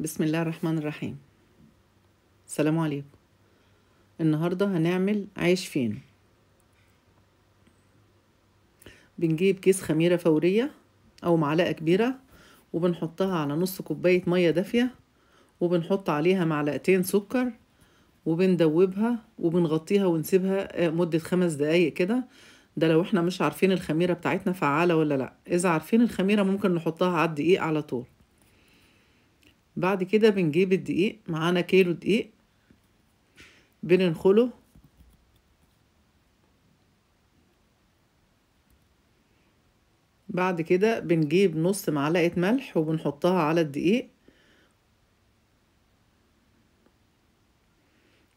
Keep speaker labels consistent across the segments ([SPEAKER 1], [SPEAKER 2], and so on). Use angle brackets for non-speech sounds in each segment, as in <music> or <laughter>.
[SPEAKER 1] بسم الله الرحمن الرحيم السلام عليكم النهاردة هنعمل عيش فين بنجيب كيس خميرة فورية أو معلقة كبيرة وبنحطها على نص كوباية مية دافية وبنحط عليها معلقتين سكر وبندوبها وبنغطيها ونسيبها آه، مدة خمس دقايق كده ده لو احنا مش عارفين الخميرة بتاعتنا فعالة ولا لأ إذا عارفين الخميرة ممكن نحطها على الدقيق على طول بعد كده بنجيب الدقيق معانا كيلو دقيق بننخله بعد كده بنجيب نص معلقة ملح وبنحطها على الدقيق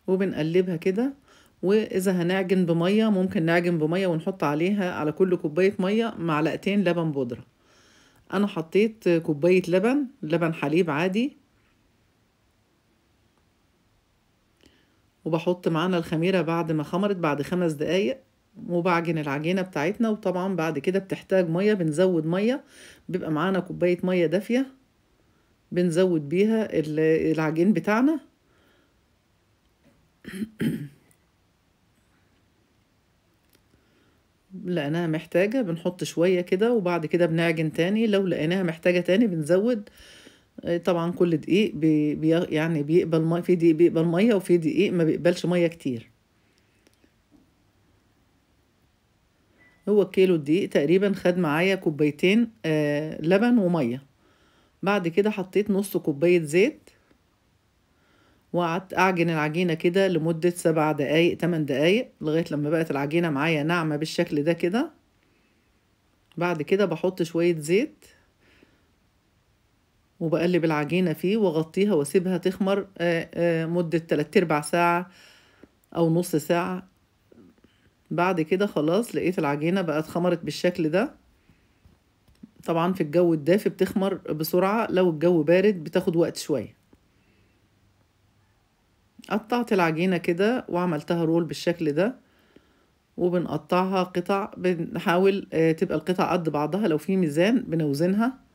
[SPEAKER 1] وبنقلبها كده واذا هنعجن بمية ممكن نعجن بمية ونحط عليها على كل كوباية مية معلقتين لبن بودرة انا حطيت كوباية لبن لبن حليب عادي وبحط معانا الخميرة بعد ما خمرت بعد خمس دقايق وبعجن العجينة بتاعتنا وطبعا بعد كده بتحتاج مية بنزود مية بيبقى معانا كوباية مية دافية بنزود بيها العجين بتاعنا <clears throat> لقيناها محتاجة بنحط شوية كده وبعد كده بنعجن تاني لو لقيناها محتاجة تاني بنزود إيه، طبعا كل دقيق بي يعني بيقبل ميه في دقيق بيقبل ميه وفي دقيق ما بيقبلش ميه كتير هو الكيلو الدقيق تقريبا خد معايا كوبايتين آه لبن وميه بعد كده حطيت نص كوبايه زيت وقعدت اعجن العجينه كده لمده سبع دقايق تمن دقايق لغايه لما بقت العجينه معايا ناعمه بالشكل ده كده بعد كده بحط شويه زيت وبقلب العجينة فيه وغطيها واسيبها تخمر آه، آه، مدة تلات ارباع ساعة أو نص ساعة بعد كده خلاص لقيت العجينة بقت خمرت بالشكل ده طبعا في الجو الدافي بتخمر بسرعة لو الجو بارد بتاخد وقت شوية قطعت العجينة كده وعملتها رول بالشكل ده وبنقطعها قطع بنحاول آه، تبقى القطع قد بعضها لو في ميزان بنوزنها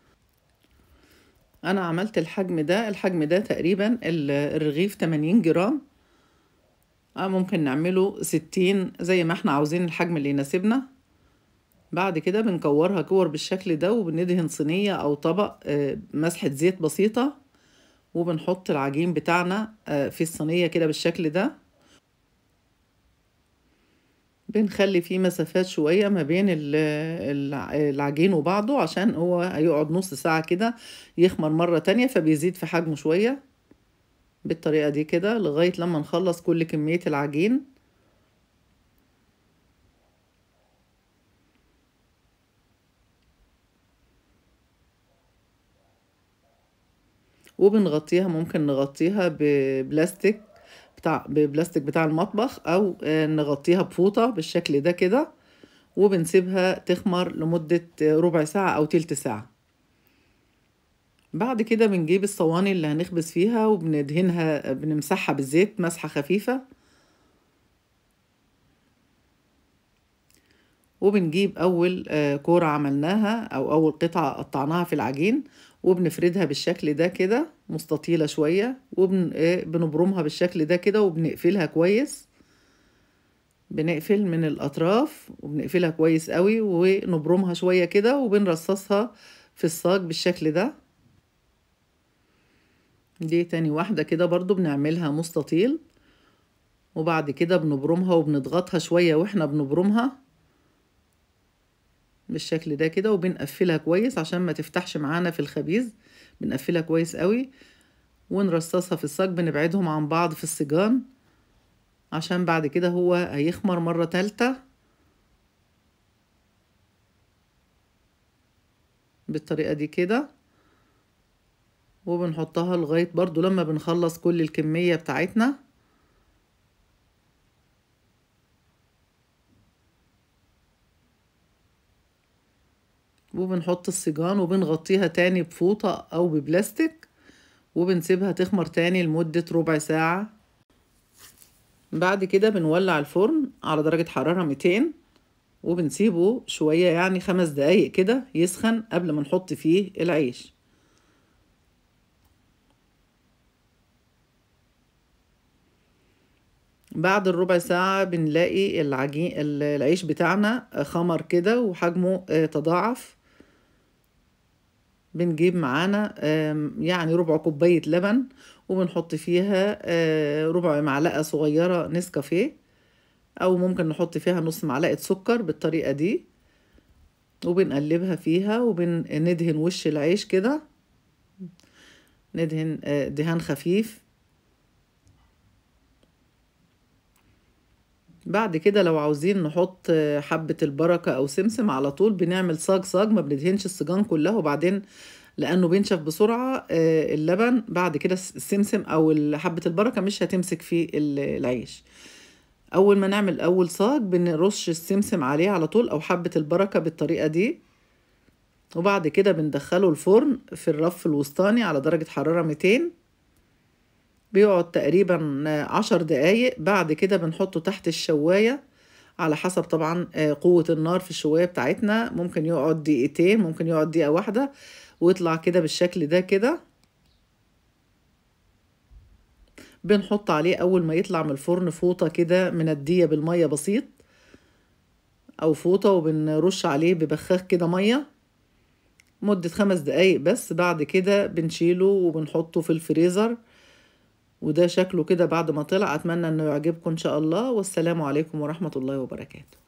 [SPEAKER 1] انا عملت الحجم ده الحجم ده تقريبا الرغيف 80 جرام آه، ممكن نعمله 60 زي ما احنا عاوزين الحجم اللي يناسبنا بعد كده بنكورها كور بالشكل ده وبندهن صينية أو طبق آه، مسحة زيت بسيطة وبنحط العجين بتاعنا آه، في الصينية كده بالشكل ده بنخلي فيه مسافات شوية ما بين العجين وبعضه عشان هو هيقعد نص ساعة كده يخمر مرة تانية فبيزيد في حجمه شوية بالطريقة دي كده لغاية لما نخلص كل كمية العجين وبنغطيها ممكن نغطيها ببلاستيك بتاع ببلاستيك بتاع المطبخ أو آه، نغطيها بفوطة بالشكل ده كده وبنسيبها تخمر لمدة آه، ربع ساعة أو تلت ساعة بعد كده بنجيب الصواني اللي هنخبز فيها وبندهنها آه، بنمسحها بالزيت مسحة خفيفة وبنجيب أول آه، كورة عملناها أو أول قطعة قطعناها في العجين وبنفردها بالشكل ده كده مستطيلة شوية وبنبرمها آه، بالشكل ده كده وبنقفلها كويس بنقفل من الأطراف وبنقفلها كويس قوي ونبرمها شوية كده وبنرصصها في الصاج بالشكل ده دي تاني واحدة كده برضو بنعملها مستطيل وبعد كده بنبرمها وبنضغطها شوية واحنا بنبرمها بالشكل ده كده وبنقفلها كويس عشان ما تفتحش معانا في الخبيز بنقفلها كويس قوي ونرصصها في الصاج بنبعدهم عن بعض في السجان عشان بعد كده هو هيخمر مرة تالتة بالطريقة دي كده وبنحطها لغاية برضو لما بنخلص كل الكمية بتاعتنا وبنحط الصيجان وبنغطيها تاني بفوطة أو ببلاستيك وبنسيبها تخمر تاني لمدة ربع ساعة بعد كده بنولع الفرن على درجة حرارة 200 وبنسيبه شوية يعني خمس دقايق كده يسخن قبل ما نحط فيه العيش بعد الربع ساعة بنلاقي العجين العيش بتاعنا خمر كده وحجمه آه، تضاعف بنجيب معانا يعني ربع كوباية لبن وبنحط فيها آه، ربع معلقة صغيرة نسكافيه أو ممكن نحط فيها نص معلقة سكر بالطريقة دي وبنقلبها فيها وبندهن وش العيش كده ندهن آه، دهان خفيف بعد كده لو عاوزين نحط حبة البركة أو سمسم على طول بنعمل صاج صاج ما بندهنش السجان كلها وبعدين لأنه بينشف بسرعة آه، اللبن بعد كده السمسم أو حبة البركة مش هتمسك في العيش أول ما نعمل أول صاج بنرش السمسم عليه على طول أو حبة البركة بالطريقة دي وبعد كده بندخله الفرن في الرف الوسطاني على درجة حرارة 200 بيقعد تقريبا عشر دقايق بعد كده بنحطه تحت الشواية على حسب طبعا آه، قوة النار في الشواية بتاعتنا ممكن يقعد دقيقتين ممكن يقعد دقيقة واحدة ويطلع كده بالشكل ده كده بنحط عليه أول ما يطلع من الفرن فوطة كده مندية بالمية بسيط أو فوطة وبنرش عليه ببخاخ كده مية مدة خمس دقايق بس بعد كده بنشيله وبنحطه في الفريزر وده شكله كده بعد ما طلع أتمنى أنه يعجبكم إن شاء الله والسلام عليكم ورحمة الله وبركاته